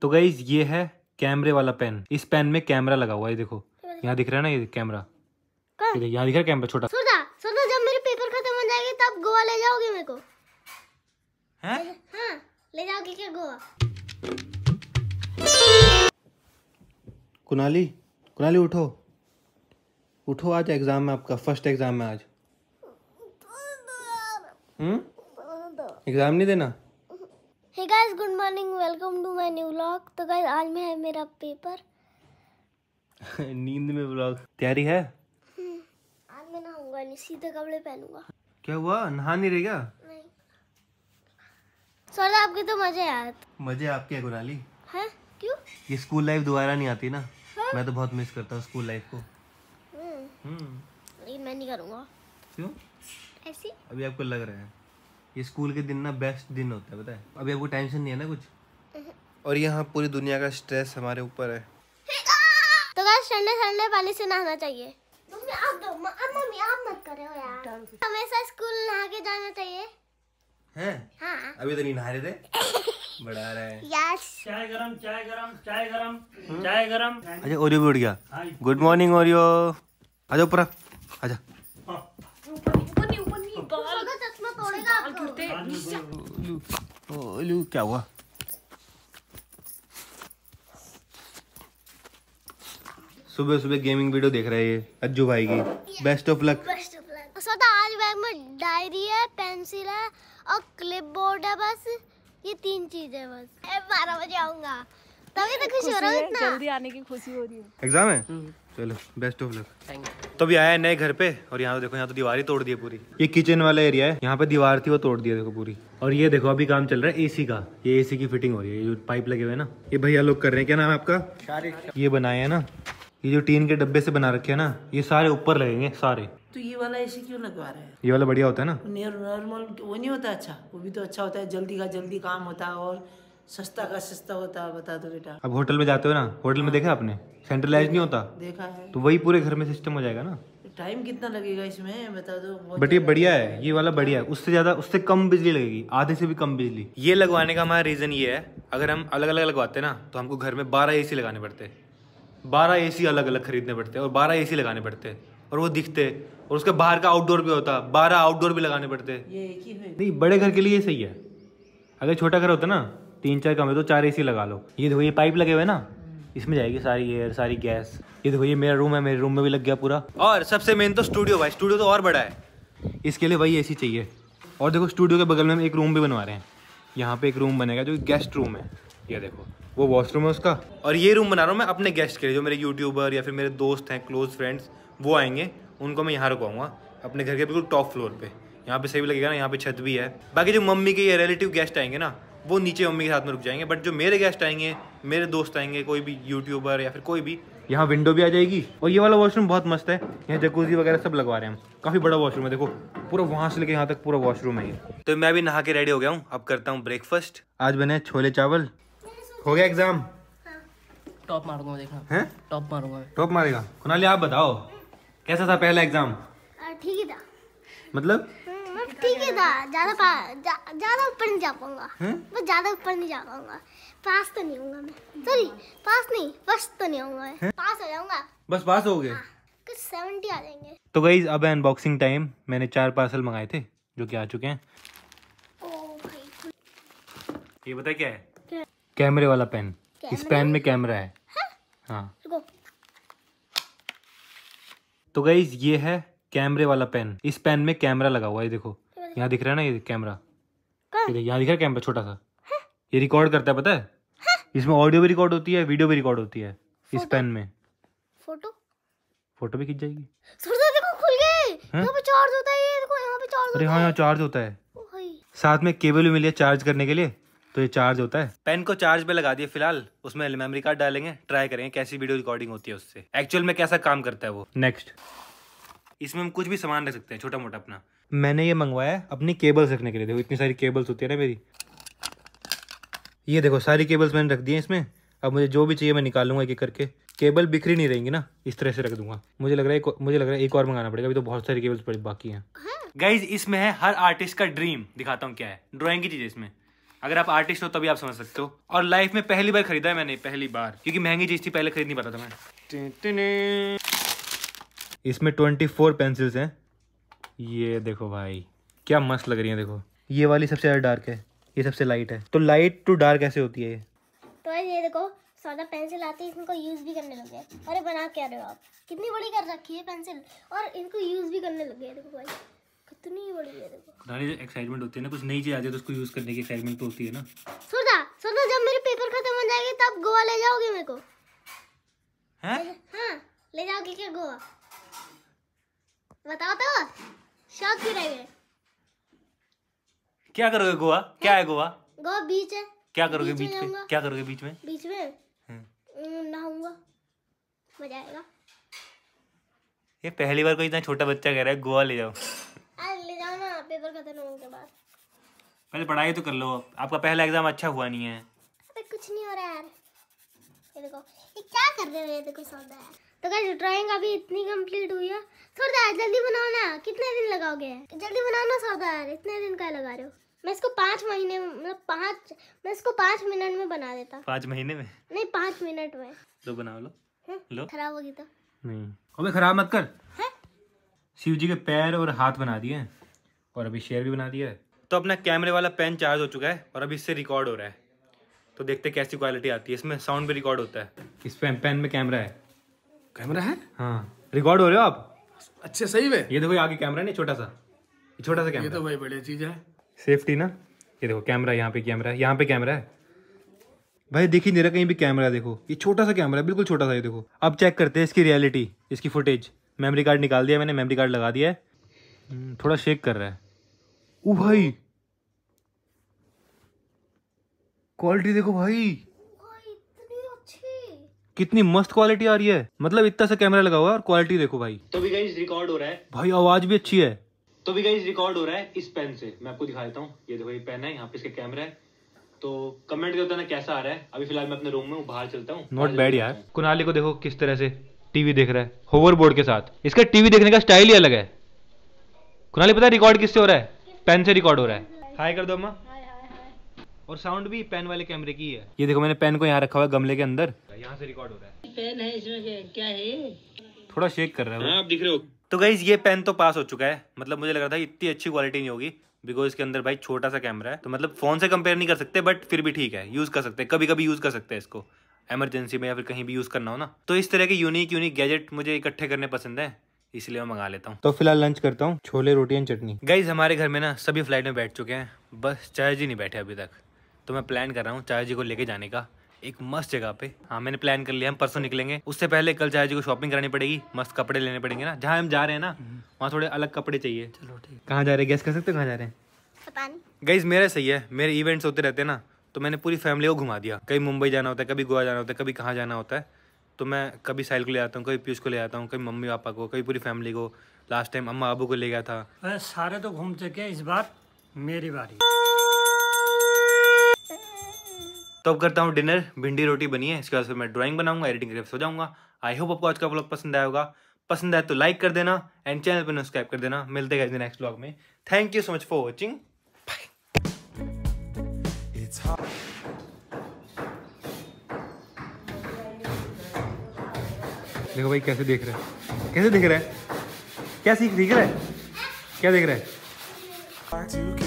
तो गई ये है कैमरे वाला पेन इस पेन में कैमरा लगा हुआ है देखो यहाँ दिख रहा है ना ये कैमरा यहाँ दिख रहा है कैमरा छोटा सोदा सोदा जब मेरे पेपर खत्म हो जाएंगे तब गोवा ले जाओगे मेरे को हैं हाँ, ले जाओगे क्या गोवा कुनाली कुनाली उठो उठो आज एग्जाम में आपका फर्स्ट एग्जाम है आज हम्म एग्जाम नहीं देना hey guys good morning welcome to my new vlog तो गाइस आज में है मेरा पेपर नींद में व्लॉग तैयारी है हम्म, आज मैं नहाऊंगा नहीं सीधे कपड़े पहनूंगा क्या हुआ नहा नहीं रही क्या नहीं सॉरी आपके तो मजे आते मजे आपके है गुराली हैं क्यों ये स्कूल लाइफ दोबारा नहीं आती ना है? हाँ। मैं तो बहुत मिस करता हूं स्कूल लाइफ को हम्म लेकिन हम्म। मैं नहीं करूंगा क्यों ऐसी अभी आपको लग रहा है ये स्कूल के दिन ना बेस्ट दिन होता है पता है अभी आपको टेंशन नहीं है ना कुछ और यहाँ पूरी दुनिया का स्ट्रेस हमारे ऊपर है तो ठंडे ठंडे पानी से नहाना चाहिए मम्मी आप मत करो यार हमेशा स्कूल नहा के जाना चाहिए हैं हाँ। अभी तो नहीं नहा रहे थे बढ़ा रहे हैं यस चाय गरम चाय गरम चाय गरम चाय गरम अच्छा ओरियो भी उठ गया गुड मॉर्निंग ओरियो आजा ऊपर आजा गिरते क्या हुआ सुबह सुबह गेमिंग वीडियो देख रहे हैं अज्जू भाई की बेस्ट ऑफ लक आज बैग में डायरी है पेंसिल है और क्लिप बोर्ड है बस ये तीन चीजें बस बारह बजे आऊंगा तभी तो खुशी हो रहा है इतना जल्दी आने की खुशी हो रही है एग्जाम है हम्म। चलो बेस्ट ऑफ लक तो, तो भी आया नए घर पे और यहाँ तो देखो यहाँ तो दीवार ही तोड़ दी है पूरी ये किचन वाला एरिया है यहाँ पे दीवार थी वो तोड़ दिया देखो पूरी और ये देखो अभी काम चल रहा है एसी का ये एसी की फिटिंग हो रही है जो पाइप लगे हुए ना ये भैया लोग कर रहे हैं क्या नाम है आपका ये बनाए है ना ये जो टीन के डब्बे से बना रखे है ना ये सारे ऊपर लगेंगे सारे तो ये वाला ऐसे क्यों लगवा रहे हैं ये वाला बढ़िया होता है ना नॉर्मल वो नहीं होता अच्छा वो भी तो अच्छा होता है जल्दी का जल्दी काम होता है और सस्ता का सस्ता होता है बता दो बेटा अब होटल में जाते हो ना होटल में देखा आपने सेंट्रलाइज नहीं होता देखा है तो वही पूरे घर में सिस्टम हो जाएगा ना टाइम कितना लगेगा इसमें बता दो बट ये बढ़िया है ये वाला बढ़िया है उससे ज्यादा उससे कम बिजली लगेगी आधे से भी कम बिजली ये लगवाने का हमारा रीजन ये है अगर हम अलग अलग लगवाते ना तो हमको घर में बारह ए लगाने पड़ते बारह ए अलग अलग खरीदने पड़ते और बारह ए लगाने पड़ते और वो दिखते और उसके बाहर का आउटडोर भी होता बारह आउटडोर भी लगाने पड़ते ये एक ही नहीं बड़े घर के लिए सही है अगर छोटा घर होता ना तीन चार कमरे तो चार ए लगा लो ये देखो ये पाइप लगे हुए ना हम्म। इसमें जाएगी सारी एयर सारी गैस ये देखो ये मेरा रूम है मेरे रूम में भी लग गया पूरा और सबसे मेन तो स्टूडियो भाई स्टूडियो तो और बड़ा है इसके लिए वही एसी चाहिए और देखो स्टूडियो के बगल में हम एक रूम भी बनवा रहे हैं यहाँ पे एक रूम बनेगा जो गेस्ट रूम है ये देखो वो वॉशरूम है उसका और ये रूम बना रहा हूँ मैं अपने गेस्ट के लिए जो मेरे यूट्यूबर या फिर मेरे दोस्त हैं क्लोज फ्रेंड्स वो आएंगे उनको मैं यहाँ रुकाऊंगा अपने घर के बिल्कुल टॉप फ्लोर पे यहाँ पे सही लगेगा ना यहाँ पे छत भी है बाकी जो मम्मी के ये रिलेटिव गेस्ट आएंगे ना वो नीचे मम्मी के साथ में रुक जाएंगे बट जो मेरे गेस्ट आएंगे मेरे दोस्त आएंगे कोई भी यूट्यूबर या फिर कोई भी यहाँ विंडो भी आ जाएगी और ये वाला वॉशरूम बहुत मस्त है यहाँ जकूजी वगैरह सब लगवा रहे हैं हम काफ़ी बड़ा वॉशरूम है देखो पूरा वहां से लेके यहाँ तक पूरा वॉशरूम है तो मैं भी नहा के रेडी हो गया हूँ अब करता हूँ ब्रेकफास्ट आज बने छोले चावल हो गया एग्जाम टॉप मारूंगा देखना है टॉप मारूंगा टॉप मारेगा कुनाली आप बताओ कैसा था पहला एग्जाम ठीक था मतलब ठीक है ना ज्यादा ज्यादा ऊपर नहीं जा पाऊंगा मैं ज्यादा ऊपर नहीं जा पाऊंगा पास तो नहीं होऊंगा मैं सॉरी पास नहीं फर्स्ट तो नहीं होऊंगा पास हो जाऊंगा बस पास हो गए हाँ, कुछ सेवेंटी आ जाएंगे तो गई अब अनबॉक्सिंग टाइम मैंने चार पार्सल मंगाए थे जो की आ चुके हैं oh ये बता क्या है कैमरे वाला पेन इस पेन में कैमरा है हाँ, हाँ। तो गई ये है कैमरे वाला पेन इस पेन में कैमरा लगा हुआ है देखो यहाँ दिख रहा है ना ये कैमरा यहाँ दिख रहा है कैमरा छोटा सा हाँ। ये रिकॉर्ड करता है पता है, हाँ। इसमें ऑडियो भी रिकॉर्ड होती है वीडियो भी रिकॉर्ड होती है इस पेन में फोटो फोटो भी खींच जाएगी देखो खुल गए अरे हाँ यहाँ चार्ज होता है हाँ, साथ में केबल भी मिली है चार्ज करने के लिए तो ये चार्ज होता है पेन को चार्ज पे लगा दिए फिलहाल उसमें मेमोरी कार्ड डालेंगे ट्राई करेंगे कैसी वीडियो रिकॉर्डिंग होती है उससे एक्चुअल में कैसा काम करता है वो नेक्स्ट इसमें हम कुछ भी सामान रख सकते हैं छोटा मोटा अपना मैंने ये मंगवाया है अपनी केबल्स रखने के लिए देखो इतनी सारी केबल्स होती है ना मेरी ये देखो सारी केबल्स मैंने रख दी है इसमें अब मुझे जो भी चाहिए मैं निकालूंगा एक एक करके केबल बिखरी नहीं रहेंगी ना इस तरह से रख दूंगा मुझे लग रहा है एक, मुझे लग रहा है एक और मंगाना पड़ेगा अभी तो बहुत सारी केबल्स पड़ी बाकी हैं गाइज इसमें है हर आर्टिस्ट का ड्रीम दिखाता हूँ क्या है ड्रॉइंग की चीज़ इसमें अगर आप आर्टिस्ट हो तभी आप समझ सकते हो और लाइफ में पहली बार खरीदा है मैंने पहली बार क्योंकि महंगी चीज़ थी पहले खरीद नहीं पाता था मैं इसमें ट्वेंटी फोर पेंसिल्स हैं ये देखो भाई क्या मस्त लग रही है देखो ये वाली सबसे ज़्यादा डार्क है ये सबसे लाइट है तो लाइट टू डार्क कैसे होती है तो ये देखो सादा पेंसिल आती है इनको यूज़ भी करने लगे अरे बना क्या रहे हो आप कितनी बड़ी कर रखी है पेंसिल और इनको यूज़ भी करने लगे देखो भाई कितनी बड़ी है देखो एक्साइटमेंट होती है ना कुछ नई चीज़ तो उसको यूज़ करने की एक्साइटमेंट तो होती है ना जब मेरे पेपर खत्म हो जाएंगे तब गोवा ले जाओगे मेरे को हैं हाँ, ले जाओगे क्या गोवा बताओ तो क्या करोगे गोवा क्या है गोवा गोवा बीच है क्या करोगे बीच, बीच पे क्या करोगे बीच में बीच में हम्म। हम्म, नहाऊंगा मजा आएगा ये पहली बार कोई इतना छोटा बच्चा कह रहा है गोवा ले जाओ ले जाओ ना पेपर खत्म होने के बाद पहले पढ़ाई तो कर लो आपका पहला एग्जाम अच्छा हुआ नहीं है अबे कुछ नहीं हो रहा है यार ये देखो ये क्या कर रहे हो ये देखो सौदा यार तो क्या ड्राइंग अभी इतनी कंप्लीट हुई है सरदार जल्दी बनाओ ना कितने दिन लगाओगे जल्दी बनाओ ना सरदार इतने दिन का लगा रहे हो मैं इसको पाँच महीने मतलब पाँच मैं इसको पाँच मिनट में बना देता पाँच महीने में नहीं पाँच मिनट में तो बना लो लो खराब होगी तो नहीं अबे खराब मत कर शिव जी के पैर और हाथ बना दिए और अभी शेर भी बना दिया है तो अपना कैमरे वाला पेन चार्ज हो चुका है और अभी इससे रिकॉर्ड हो रहा है तो देखते कैसी क्वालिटी आती है इसमें साउंड भी रिकॉर्ड होता है इस पेन पेन में कैमरा है कैमरा है हाँ रिकॉर्ड हो रहे हो आप अच्छे सही में ये देखो आगे कैमरा नहीं छोटा सा छोटा सा कैमरा ये तो भाई बढ़िया चीज है सेफ्टी ना ये देखो कैमरा यहाँ पे कैमरा है यहाँ पे कैमरा है भाई दिख ही नहीं रहा कहीं भी कैमरा देखो ये छोटा सा कैमरा है बिल्कुल छोटा सा ये देखो अब चेक करते हैं इसकी रियलिटी इसकी फुटेज मेमोरी कार्ड निकाल दिया मैंने मेमोरी कार्ड लगा दिया है हम्म, थोड़ा शेक कर रहा है ओ भाई क्वालिटी देखो भाई कितनी मस्त क्वालिटी आ रही है मतलब इतना सा कैमरा लगा हुआ है और क्वालिटी देखो भाई तो भी गाइज रिकॉर्ड हो रहा है भाई आवाज भी अच्छी है तो भी गाइज रिकॉर्ड हो रहा है इस पेन से मैं आपको दिखा देता हूँ ये देखो ये पेन है यहाँ पे इसका कैमरा है तो कमेंट करते ना कैसा आ रहा है अभी फिलहाल मैं अपने रूम में बाहर चलता हूँ नॉट बैड यार कुनाली को देखो किस तरह से टीवी देख रहा है होवर बोर्ड के साथ इसका टीवी देखने का स्टाइल ही अलग है कुनाली पता है रिकॉर्ड किससे हो रहा है पेन से रिकॉर्ड हो रहा है हाई कर दो अम्मा और साउंड भी पेन वाले कैमरे की है ये देखो मैंने पेन को यहाँ रखा हुआ गमले के अंदर यहाँ से रिकॉर्ड हो रहा है पेन है इसमें क्या है थोड़ा शेक कर रहा है हाँ, आप दिख रहे हो तो गई ये पेन तो पास हो चुका है मतलब मुझे लग रहा था इतनी अच्छी क्वालिटी नहीं होगी बिकॉज इसके अंदर भाई छोटा सा कैमरा है तो मतलब फोन से कंपेयर नहीं कर सकते बट फिर भी ठीक है यूज कर सकते हैं कभी कभी यूज कर सकते हैं इसको एमरजेंसी में या फिर कहीं भी यूज करना हो ना तो इस तरह के यूनिक यूनिक गैजेट मुझे इकट्ठे करने पसंद है इसलिए मैं मंगा लेता हूँ तो फिलहाल लंच करता हूँ छोले रोटी एंड चटनी गाइज हमारे घर में ना सभी फ्लाइट में बैठ चुके हैं बस चाचा जी नहीं बैठे अभी तक तो मैं प्लान कर रहा हूँ चाचा जी को लेके जाने का एक मस्त जगह पे हाँ मैंने प्लान कर लिया हम परसों निकलेंगे उससे पहले कल चाचा जी को शॉपिंग करानी पड़ेगी मस्त कपड़े लेने पड़ेंगे ना जहाँ हम जा रहे हैं ना वहाँ थोड़े अलग कपड़े चाहिए चलो ठीक कहाँ जा रहे हैं गैस कर सकते हो कहाँ जा रहे हैं गई मेरा सही है मेरे इवेंट्स होते रहते हैं ना तो मैंने पूरी फैमिली को घुमा दिया कभी मुंबई जाना होता है कभी गोवा जाना होता है कभी कहाँ जाना होता है तो मैं कभी साहिल को ले जाता हूँ कभी पीयूष को ले जाता हूँ कभी मम्मी पापा को कभी पूरी फैमिली को लास्ट टाइम अम्मा अबू को ले गया था सारे तो घूम चुके हैं इस बार मेरी बारी तो अब करता हूँ डिनर भिंडी रोटी बनी है इसके बाद फिर मैं ड्राइंग बनाऊंगा एडिटिंग करके सो जाऊंगा आई होप आपको आज का ब्लॉग पसंद आएगा पसंद आए तो लाइक कर देना एंड चैनल पर सब्सक्राइब कर देना मिलते हैं नेक्स्ट ब्लॉग में thank you so much for watching देखो भाई कैसे देख रहे हैं कैसे देख रहे हैं क्या सीख देख रहे हैं क्या देख रहे हैं